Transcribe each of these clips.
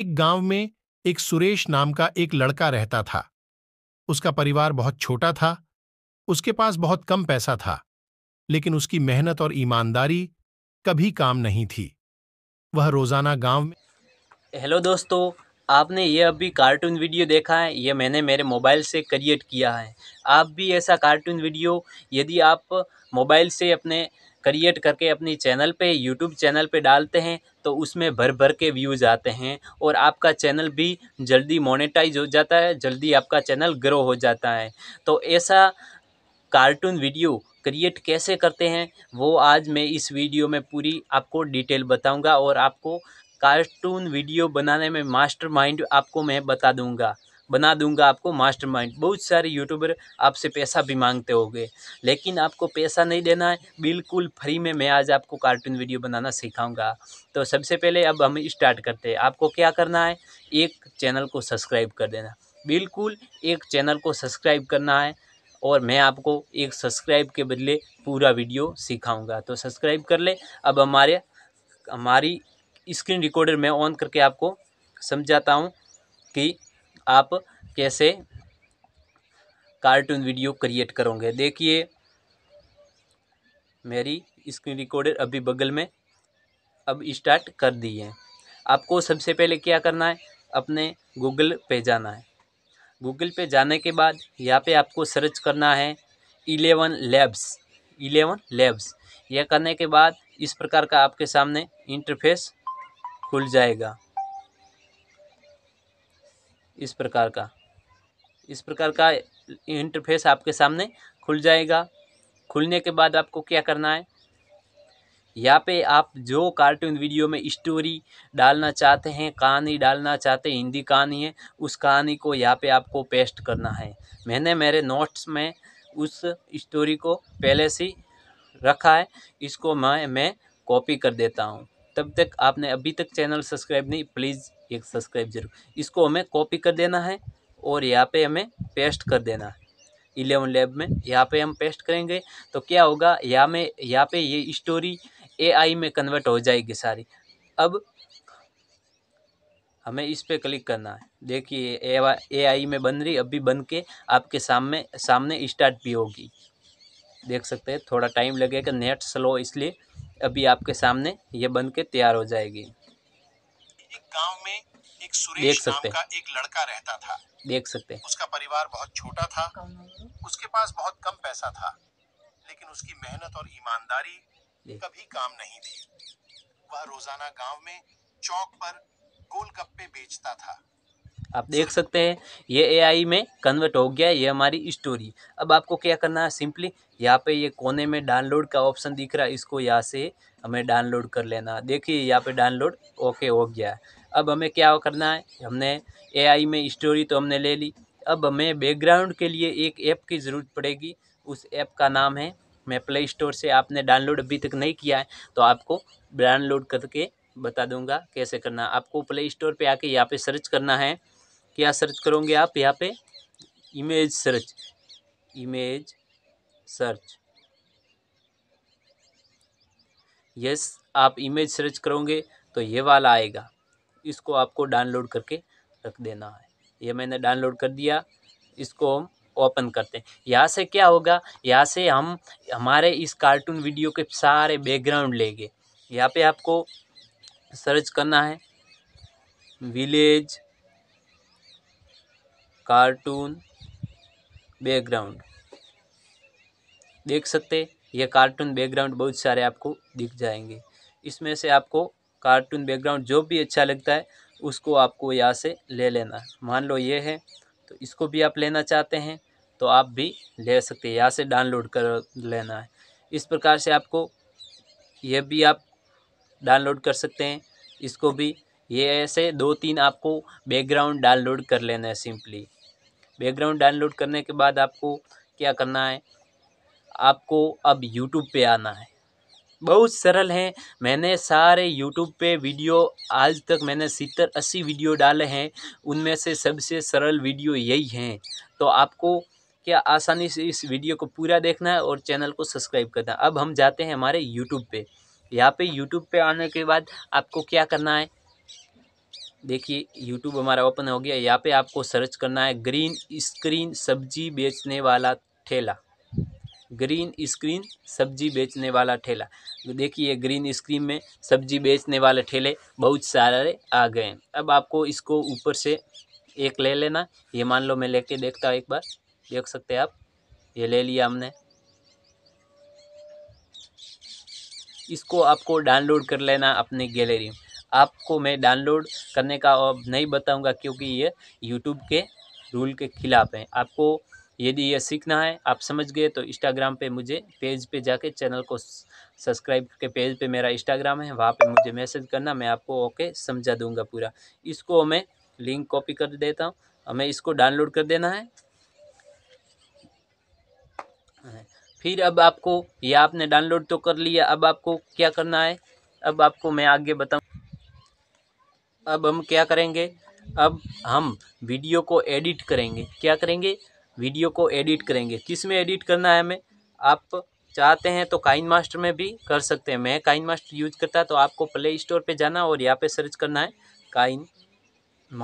एक गांव में एक सुरेश नाम का एक लड़का रहता था उसका परिवार बहुत छोटा था उसके पास बहुत कम पैसा था लेकिन उसकी मेहनत और ईमानदारी कभी काम नहीं थी वह रोजाना गांव में हेलो दोस्तों आपने ये अभी कार्टून वीडियो देखा है ये मैंने मेरे मोबाइल से क्रिएट किया है आप भी ऐसा कार्टून वीडियो यदि आप मोबाइल से अपने क्रिएट करके अपनी चैनल पे यूट्यूब चैनल पे डालते हैं तो उसमें भर भर के व्यूज़ आते हैं और आपका चैनल भी जल्दी मोनेटाइज हो जाता है जल्दी आपका चैनल ग्रो हो जाता है तो ऐसा कार्टून वीडियो क्रिएट कैसे करते हैं वो आज मैं इस वीडियो में पूरी आपको डिटेल बताऊंगा और आपको कार्टून वीडियो बनाने में मास्टरमाइंड आपको मैं बता दूंगा बना दूंगा आपको मास्टरमाइंड बहुत सारे यूट्यूबर आपसे पैसा भी मांगते होंगे लेकिन आपको पैसा नहीं देना है बिल्कुल फ्री में मैं आज आपको कार्टून वीडियो बनाना सिखाऊंगा तो सबसे पहले अब हम स्टार्ट करते हैं आपको क्या करना है एक चैनल को सब्सक्राइब कर देना बिल्कुल एक चैनल को सब्सक्राइब करना है और मैं आपको एक सब्सक्राइब के बदले पूरा वीडियो सिखाऊँगा तो सब्सक्राइब कर ले अब हमारे हमारी स्क्रीन रिकॉर्डर मैं ऑन करके आपको समझाता हूँ कि आप कैसे कार्टून वीडियो क्रिएट करोगे देखिए मेरी स्क्रीन रिकॉर्डर अभी बगल में अब स्टार्ट कर दी है आपको सबसे पहले क्या करना है अपने गूगल पे जाना है गूगल पे जाने के बाद यहाँ पे आपको सर्च करना है इलेवन लैब्स इलेवन लैब्स यह करने के बाद इस प्रकार का आपके सामने इंटरफेस खुल जाएगा इस प्रकार का इस प्रकार का इंटरफेस आपके सामने खुल जाएगा खुलने के बाद आपको क्या करना है यहाँ पे आप जो कार्टून वीडियो में स्टोरी डालना चाहते हैं कहानी डालना चाहते हैं हिंदी कहानी है उस कहानी को यहाँ पे आपको पेस्ट करना है मैंने मेरे नोट्स में उस स्टोरी को पहले से रखा है इसको मैं मैं कॉपी कर देता हूँ तब तक आपने अभी तक चैनल सब्सक्राइब नहीं प्लीज़ एक सब्सक्राइब जरूर इसको हमें कॉपी कर देना है और यहाँ पे हमें पेस्ट कर देना है इलेवन लैब में यहाँ पे हम पेस्ट करेंगे तो क्या होगा यहाँ में यहाँ पे ये स्टोरी एआई में कन्वर्ट हो जाएगी सारी अब हमें इस पर क्लिक करना है देखिए ए आई में बन रही अभी बन के आपके सामने सामने स्टार्ट भी होगी देख सकते हैं थोड़ा टाइम लगेगा नेट स्लो इसलिए अभी आपके सामने ये बन के तैयार हो जाएगी एक गांव में एक सुरेश नाम का एक लड़का रहता था देख सकते उसका परिवार बहुत छोटा था उसके पास बहुत कम पैसा था लेकिन उसकी मेहनत और ईमानदारी कभी काम नहीं थी वह रोजाना गांव में चौक पर गोलगप्पे बेचता था आप देख सकते हैं ये एआई में कन्वर्ट हो गया ये हमारी स्टोरी अब आपको क्या करना है सिंपली यहाँ पे ये कोने में डाउनलोड का ऑप्शन दिख रहा है इसको यहाँ से हमें डाउनलोड कर लेना देखिए यहाँ पे डाउनलोड ओके हो गया अब हमें क्या करना है हमने एआई में स्टोरी तो हमने ले ली अब हमें बैकग्राउंड के लिए एक ऐप की ज़रूरत पड़ेगी उस ऐप का नाम है मैं प्ले स्टोर से आपने डाउनलोड अभी तक नहीं किया है तो आपको डाउनलोड करके बता दूंगा कैसे करना आपको प्ले स्टोर पे आके यहाँ पे सर्च करना है क्या सर्च करोगे आप यहाँ पे image search image search yes आप इमेज सर्च करोगे तो ये वाला आएगा इसको आपको डाउनलोड करके रख देना है ये मैंने डाउनलोड कर दिया इसको हम ओपन करते हैं यहाँ से क्या होगा यहाँ से हम हमारे इस कार्टून वीडियो के सारे बैकग्राउंड लेंगे यहाँ पे आपको सर्च करना है विलेज कार्टून बैकग्राउंड देख सकते ये कार्टून बैकग्राउंड बहुत सारे आपको दिख जाएंगे इसमें से आपको कार्टून बैकग्राउंड जो भी अच्छा लगता है उसको आपको यहाँ से ले लेना मान लो ये है तो इसको भी आप लेना चाहते हैं तो आप भी ले सकते हैं यहाँ से डाउनलोड कर लेना है इस प्रकार से आपको यह भी आप डाउनलोड कर सकते हैं इसको भी ये ऐसे दो तीन आपको बैकग्राउंड डाउनलोड कर लेना है सिंपली बैकग्राउंड डाउनलोड करने के बाद आपको क्या करना है आपको अब यूट्यूब पे आना है बहुत सरल है मैंने सारे यूट्यूब पे वीडियो आज तक मैंने सत्तर अस्सी वीडियो डाले हैं उनमें से सबसे सरल वीडियो यही हैं तो आपको क्या आसानी से इस वीडियो को पूरा देखना है और चैनल को सब्सक्राइब करना है अब हम जाते हैं हमारे यूट्यूब पे यहाँ पे यूट्यूब पे आने के बाद आपको क्या करना है देखिए यूट्यूब हमारा ओपन हो गया यहाँ पे आपको सर्च करना है ग्रीन स्क्रीन सब्जी बेचने वाला ठेला ग्रीन स्क्रीन सब्जी बेचने वाला ठेला देखिए ग्रीन स्क्रीन में सब्जी बेचने वाले ठेले बहुत सारे आ गए हैं अब आपको इसको ऊपर से एक ले लेना ये मान लो मैं लेके देखता हूँ एक बार देख सकते हैं आप ये ले लिया हमने इसको आपको डाउनलोड कर लेना अपनी गैलरी में आपको मैं डाउनलोड करने का नहीं बताऊंगा क्योंकि ये यूट्यूब के रूल के खिलाफ है आपको यदि ये सीखना है आप समझ गए तो इंस्टाग्राम पे मुझे पेज पे जाके चैनल को सब्सक्राइब के पेज पे मेरा इंस्टाग्राम है वहाँ पे मुझे मैसेज करना मैं आपको ओके समझा दूंगा पूरा इसको मैं लिंक कॉपी कर देता हूँ हमें इसको डाउनलोड कर देना है फिर अब आपको यह आपने डाउनलोड तो कर लिया अब आपको क्या करना है अब आपको मैं आगे बताऊँ अब हम क्या करेंगे अब हम वीडियो को एडिट करेंगे क्या करेंगे वीडियो को एडिट करेंगे किस में एडिट करना है हमें आप चाहते हैं तो काइन मास्टर में भी कर सकते हैं मैं काइन मास्टर यूज करता तो आपको प्ले स्टोर पे जाना और यहाँ पे सर्च करना है काइन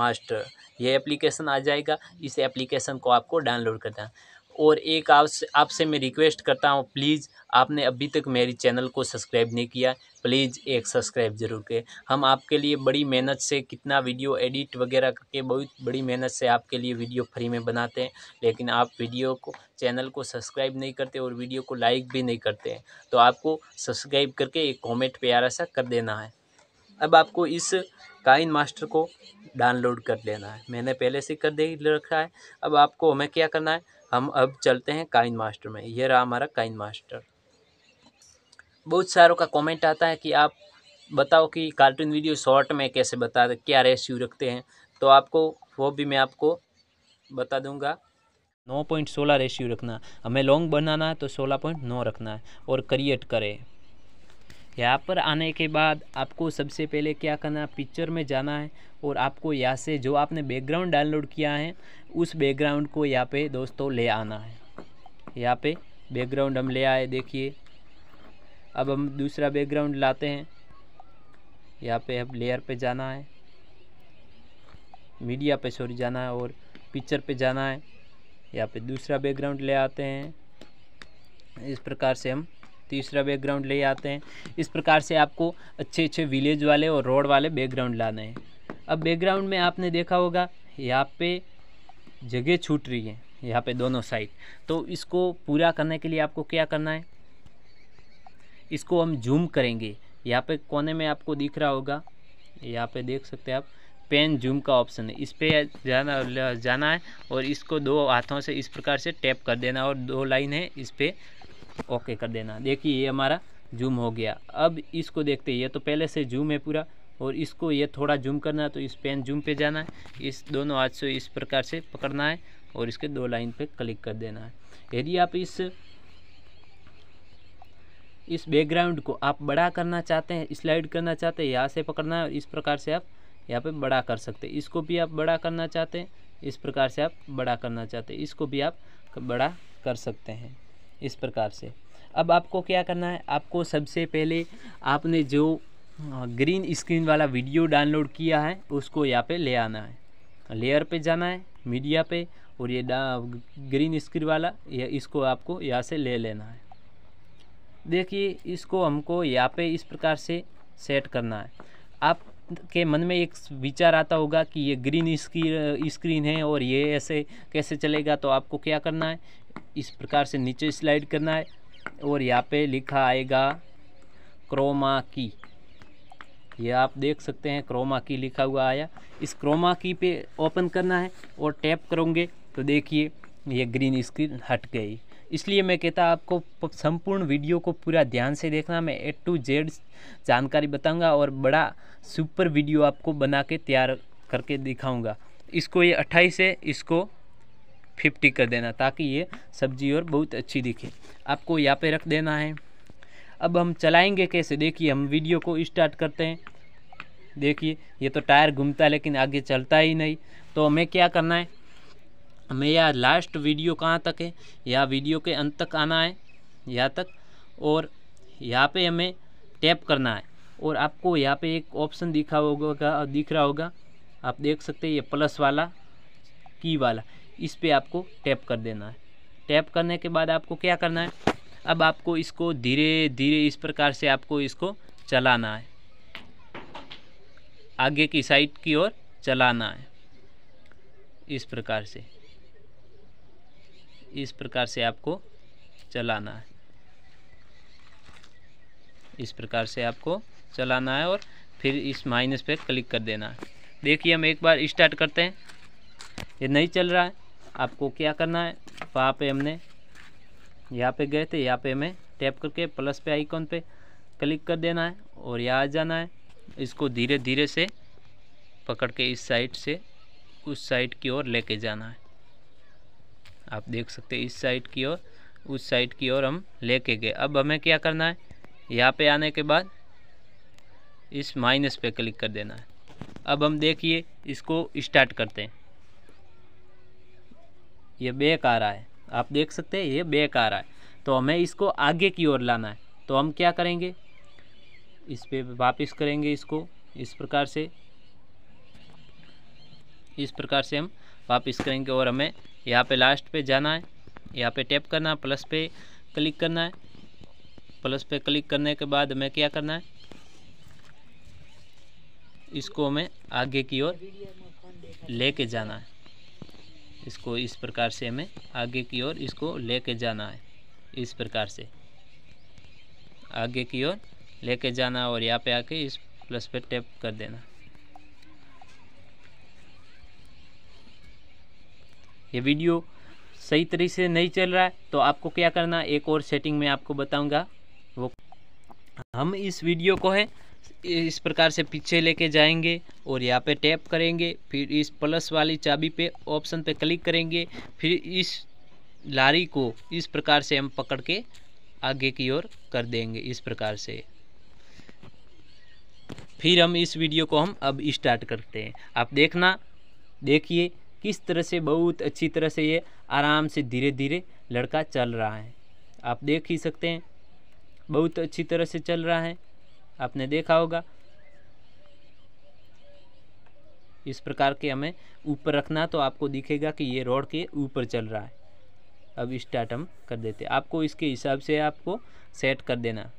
मास्टर ये एप्लीकेशन आ जाएगा इस एप्लीकेशन को आपको डाउनलोड करना है और एक आपसे आपसे मैं रिक्वेस्ट करता हूँ प्लीज़ आपने अभी तक मेरी चैनल को सब्सक्राइब नहीं किया प्लीज़ एक सब्सक्राइब ज़रूर करें हम आपके लिए बड़ी मेहनत से कितना वीडियो एडिट वगैरह करके बहुत बड़ी मेहनत से आपके लिए वीडियो फ्री में बनाते हैं लेकिन आप वीडियो को चैनल को सब्सक्राइब नहीं करते और वीडियो को लाइक भी नहीं करते हैं तो आपको सब्सक्राइब करके एक कॉमेंट प्यारा सा कर देना है अब आपको इस काइन मास्टर को डाउनलोड कर लेना है मैंने पहले से कर दे रखा है अब आपको हमें क्या करना है हम अब चलते हैं काइन मास्टर में ये रहा हमारा काइन मास्टर बहुत सारों का कमेंट आता है कि आप बताओ कि कार्टून वीडियो शॉर्ट में कैसे बता क्या रेशियो रखते हैं तो आपको वो भी मैं आपको बता दूंगा नौ पॉइंट सोलह रेशियो रखना हमें लॉन्ग बनाना है तो सोलह पॉइंट नौ रखना है और क्रिएट करें यहाँ पर आने के बाद आपको सबसे पहले क्या करना है पिक्चर में जाना है और आपको यहाँ से जो आपने बैकग्राउंड डाउनलोड किया है उस बैकग्राउंड को यहाँ पे दोस्तों ले आना है यहाँ पे बैकग्राउंड हम ले आए देखिए अब हम दूसरा बैकग्राउंड लाते हैं यहाँ पे अब लेयर पे जाना है मीडिया पे सॉरी जाना है और पिक्चर पे जाना है यहाँ पे दूसरा बैकग्राउंड ले आते हैं इस प्रकार से हम तीसरा बैकग्राउंड ले आते हैं इस प्रकार से आपको अच्छे अच्छे विलेज वाले और रोड वाले बैकग्राउंड लाने हैं अब बैकग्राउंड में आपने देखा होगा यहाँ पे जगह छूट रही है यहाँ पे दोनों साइड तो इसको पूरा करने के लिए आपको क्या करना है इसको हम जूम करेंगे यहाँ पे कोने में आपको दिख रहा होगा यहाँ पे देख सकते हैं आप पेन जूम का ऑप्शन है इस पर जाना जाना है और इसको दो हाथों से इस प्रकार से टैप कर देना और दो लाइन है इस पर ओके कर देना देखिए ये हमारा जूम हो गया अब इसको देखते ये तो पहले से जूम है पूरा और इसको ये थोड़ा जूम करना है तो इस पेन जूम पे जाना है इस दोनों हाथ से इस प्रकार से पकड़ना है और इसके दो लाइन पे क्लिक कर देना है यदि आप इस इस बैकग्राउंड को आप बड़ा करना चाहते हैं स्लाइड करना चाहते हैं यहाँ से पकड़ना है और इस प्रकार से आप यहाँ पे बड़ा कर सकते हैं इसको भी आप बड़ा करना चाहते हैं इस प्रकार से आप बड़ा करना चाहते हैं इसको भी आप बड़ा कर सकते हैं इस प्रकार से अब आपको क्या करना है आपको सबसे पहले आपने जो ग्रीन स्क्रीन वाला वीडियो डाउनलोड किया है उसको यहाँ पे ले आना है लेयर पे जाना है मीडिया पे और ये ग्रीन स्क्रीन वाला या इसको आपको यहाँ से ले लेना है देखिए इसको हमको यहाँ पे इस प्रकार से सेट करना है आप के मन में एक विचार आता होगा कि ये ग्रीन स्क्रीन है और ये ऐसे कैसे चलेगा तो आपको क्या करना है इस प्रकार से नीचे स्लाइड करना है और यहाँ पे लिखा आएगा क्रोमा की ये आप देख सकते हैं क्रोमा की लिखा हुआ आया इस क्रोमा की पे ओपन करना है और टैप करोगे तो देखिए ये ग्रीन स्क्रीन हट गई इसलिए मैं कहता आपको संपूर्ण वीडियो को पूरा ध्यान से देखना मैं ए टू जेड जानकारी बताऊंगा और बड़ा सुपर वीडियो आपको बना के तैयार करके दिखाऊंगा इसको ये अट्ठाईस है इसको फिफ्टी कर देना ताकि ये सब्जी और बहुत अच्छी दिखे आपको यहाँ पे रख देना है अब हम चलाएंगे कैसे देखिए हम वीडियो को स्टार्ट करते हैं देखिए ये तो टायर घूमता है लेकिन आगे चलता ही नहीं तो हमें क्या करना है हमें यह लास्ट वीडियो कहाँ तक है यह वीडियो के अंत तक आना है यहाँ तक और यहाँ पे हमें टैप करना है और आपको यहाँ पे एक ऑप्शन दिखा होगा दिख रहा होगा आप देख सकते हैं ये प्लस वाला की वाला इस पर आपको टैप कर देना है टैप करने के बाद आपको क्या करना है अब आपको इसको धीरे धीरे इस प्रकार से आपको इसको चलाना है आगे की साइड की ओर चलाना है इस प्रकार से इस प्रकार से आपको चलाना है इस प्रकार से आपको चलाना है और फिर इस माइनस पे क्लिक कर देना है देखिए हम एक बार स्टार्ट करते हैं ये नहीं चल रहा है आपको क्या करना है वहाँ पे हमने यहाँ पे गए थे यहाँ पे हमें टैप करके प्लस पे आइकॉन पे क्लिक कर देना है और यहाँ आ जाना है इसको धीरे धीरे से पकड़ के इस साइड से उस साइड की ओर लेके जाना है आप देख सकते हैं इस साइड की ओर उस साइड की ओर हम लेके गए अब हमें क्या करना है यहाँ पे आने के बाद इस माइनस पे क्लिक कर देना है अब हम देखिए इसको स्टार्ट करते हैं ये बे कार आए है आप देख सकते हैं ये बे कार आए है तो हमें इसको आगे की ओर लाना है तो हम क्या करेंगे इस पर वापिस करेंगे इसको इस प्रकार से इस प्रकार से हम वापस करेंगे और हमें यहाँ पे लास्ट पे जाना है यहाँ पे टैप करना है प्लस पे क्लिक करना है प्लस पे क्लिक करने के बाद हमें क्या करना है इसको हमें आगे की ओर लेके जाना है इसको इस प्रकार से हमें आगे की ओर इसको लेके जाना है इस प्रकार से आगे की ओर लेके जाना और यहाँ पे आके इस प्लस पे टैप कर देना ये वीडियो सही तरीके से नहीं चल रहा है तो आपको क्या करना एक और सेटिंग में आपको बताऊंगा वो हम इस वीडियो को है इस प्रकार से पीछे लेके जाएंगे और यहाँ पे टैप करेंगे फिर इस प्लस वाली चाबी पे ऑप्शन पे क्लिक करेंगे फिर इस लारी को इस प्रकार से हम पकड़ के आगे की ओर कर देंगे इस प्रकार से फिर हम इस वीडियो को हम अब स्टार्ट करते हैं आप देखना देखिए किस तरह से बहुत अच्छी तरह से ये आराम से धीरे धीरे लड़का चल रहा है आप देख ही सकते हैं बहुत अच्छी तरह से चल रहा है आपने देखा होगा इस प्रकार के हमें ऊपर रखना तो आपको दिखेगा कि ये रोड के ऊपर चल रहा है अब स्टार्ट हम कर देते आपको इसके हिसाब से आपको सेट कर देना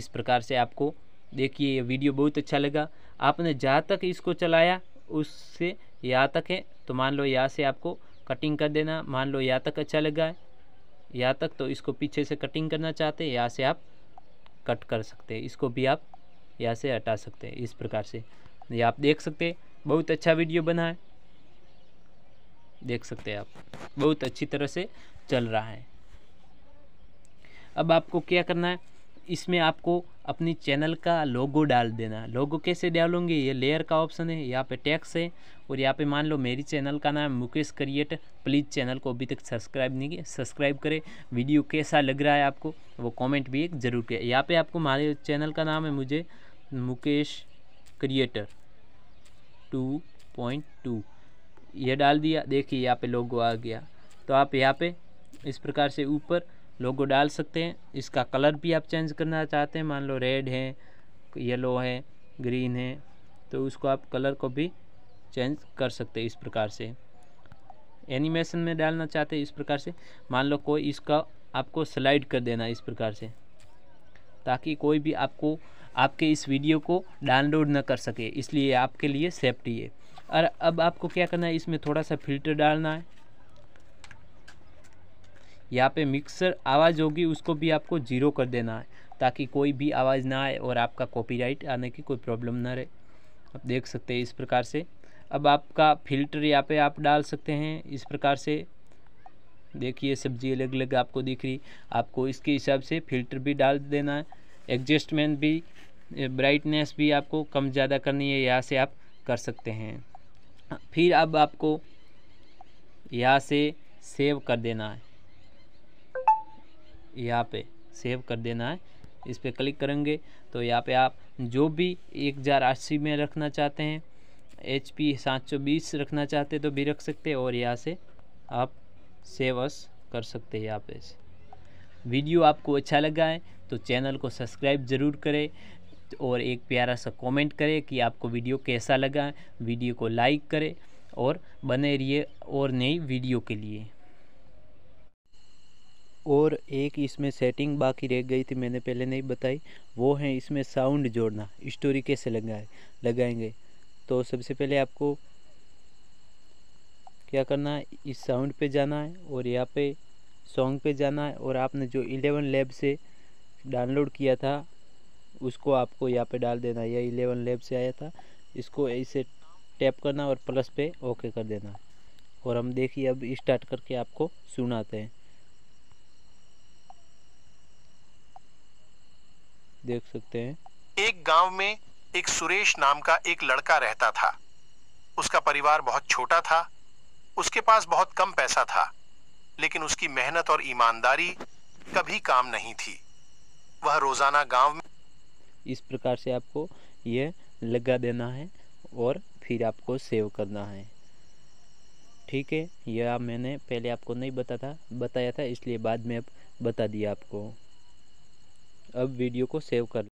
इस प्रकार से आपको देखिए ये वीडियो बहुत अच्छा लगा आपने जहाँ तक इसको चलाया उससे यहाँ तक है तो मान लो यहाँ से आपको कटिंग कर देना मान लो यहाँ तक अच्छा लगा है यहाँ तक तो इसको पीछे से कटिंग करना चाहते हैं यहाँ से आप कट कर सकते हैं इसको भी आप यहाँ से हटा सकते हैं इस प्रकार से ये आप देख सकते हैं बहुत अच्छा वीडियो बना है देख सकते हैं आप बहुत अच्छी तरह से चल रहा है अब आपको क्या करना है इसमें आपको अपनी चैनल का लोगो डाल देना लोगो कैसे डालूंगी ये लेयर का ऑप्शन है यहाँ पे टैक्स है और यहाँ पे मान लो मेरी चैनल का नाम मुकेश करिएट प्लीज़ चैनल को अभी तक सब्सक्राइब नहीं किया सब्सक्राइब करें वीडियो कैसा लग रहा है आपको वो कमेंट भी एक ज़रूर किया यहाँ पे आपको हमारे चैनल का नाम है मुझे Mukesh creator two point two ये डाल दिया देखिए यहाँ पे लोगो आ गया तो आप यहाँ पे इस प्रकार से ऊपर लोगो डाल सकते हैं इसका कलर भी आप चेंज करना चाहते हैं मान लो रेड है येलो है ग्रीन है तो उसको आप कलर को भी चेंज कर सकते हैं इस प्रकार से एनिमेशन में डालना चाहते हैं इस प्रकार से मान लो कोई इसका आपको स्लाइड कर देना इस प्रकार से ताकि कोई भी आपको आपके इस वीडियो को डाउनलोड ना कर सके इसलिए आपके लिए सेफ्टी है और अब आपको क्या करना है इसमें थोड़ा सा फिल्टर डालना है यहाँ पे मिक्सर आवाज़ होगी उसको भी आपको ज़ीरो कर देना है ताकि कोई भी आवाज़ ना आए और आपका कॉपीराइट आने की कोई प्रॉब्लम ना रहे आप देख सकते हैं इस प्रकार से अब आपका फिल्टर यहाँ पे आप डाल सकते हैं इस प्रकार से देखिए सब्जी अलग अलग आपको दिख रही आपको इसके हिसाब से फिल्टर भी डाल देना है एडजस्टमेंट भी ब्राइटनेस भी आपको कम ज़्यादा करनी है यहाँ से आप कर सकते हैं फिर अब आपको यहाँ से सेव कर देना है यहाँ पे सेव कर देना है इस पर क्लिक करेंगे तो यहाँ पे आप जो भी एक हज़ार अस्सी में रखना चाहते हैं एच पी सात सौ बीस रखना चाहते तो भी रख सकते हैं और यहाँ से आप सेव अस कर सकते हैं यहाँ पे वीडियो आपको अच्छा लगा है तो चैनल को सब्सक्राइब ज़रूर करें और एक प्यारा सा कमेंट करें कि आपको वीडियो कैसा लगा वीडियो को लाइक करें और बने रहिए और नई वीडियो के लिए और एक इसमें सेटिंग बाकी रह गई थी मैंने पहले नहीं बताई वो है इसमें साउंड जोड़ना स्टोरी कैसे लगाए लगाएंगे तो सबसे पहले आपको क्या करना है इस साउंड पे जाना है और यहाँ पे सॉन्ग पे जाना है और आपने जो इलेवन लेब से डाउनलोड किया था उसको आपको यहाँ पे डाल देना यह इलेवन लेब से आया था इसको ऐसे टैप करना और प्लस पे ओके कर देना और हम देखिए अब स्टार्ट करके आपको सुनाते हैं देख सकते हैं एक गांव में एक सुरेश नाम का एक लड़का रहता था उसका परिवार बहुत छोटा था उसके पास बहुत कम पैसा था लेकिन उसकी मेहनत और ईमानदारी कभी काम नहीं थी वह रोज़ाना गांव में इस प्रकार से आपको यह लगा देना है और फिर आपको सेव करना है ठीक है यह मैंने पहले आपको नहीं बता था बताया था इसलिए बाद में अब बता दिया आपको अब वीडियो को सेव कर